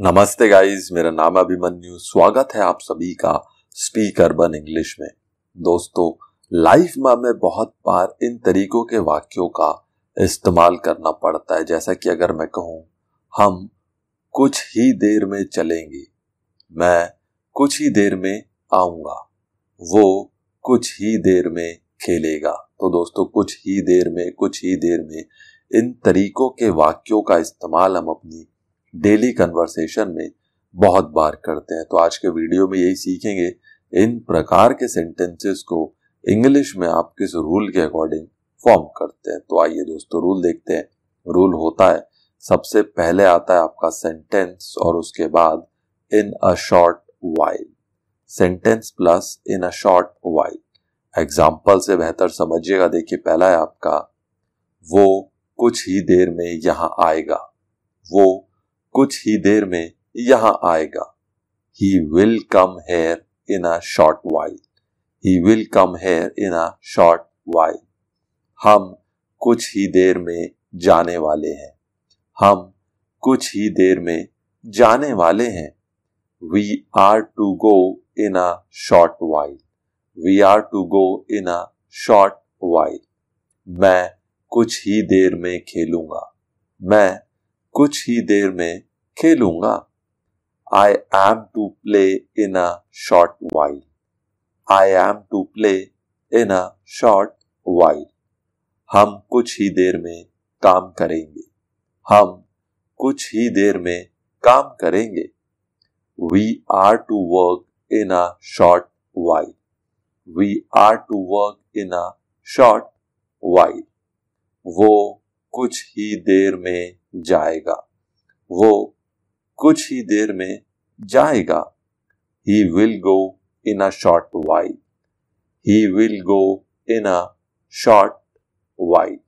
नमस्ते गाइस मेरा नाम अभिमन्यु स्वागत है आप सभी का स्पीक अर्बन इंग्लिश में दोस्तों लाइफ में हमें बहुत बार इन तरीकों के वाक्यों का इस्तेमाल करना पड़ता है जैसा कि अगर मैं कहूँ हम कुछ ही देर में चलेंगे मैं कुछ ही देर में आऊंगा वो कुछ ही देर में खेलेगा तो दोस्तों कुछ ही देर में कुछ ही देर में इन तरीकों के वाक्यों का इस्तेमाल हम अपनी डेली कन्वर्सेशन में बहुत बार करते हैं तो आज के वीडियो में यही सीखेंगे इन प्रकार के सेंटेंसेस को इंग्लिश में आप किस रूल के अकॉर्डिंग फॉर्म करते हैं तो आइए दोस्तों रूल देखते हैं रूल होता है सबसे पहले आता है आपका सेंटेंस और उसके बाद in a short while sentence plus in a short while example से बेहतर समझिएगा देखिए पहला है आपका वो कुछ ही देर में यहां आएगा वो कुछ ही देर में यहां आएगा he will come here in a short while he will come here in a short while हम कुछ ही देर में जाने वाले हैं हम कुछ ही देर में जाने वाले हैं we are to go in a short while we are to go in a short while मैं कुछ ही देर में खेलूंगा मैं कुछ ही देर में खेलूंगा I am to play in a short while I am to play in a short while हम कुछ ही देर में काम करेंगे हम कुछ ही देर में काम करेंगे we are to work in a short while we are to work in a short while वो कुछ ही देर में जाएगा वो कुछ ही देर में जाएगा he will go in a short while he will go in a short while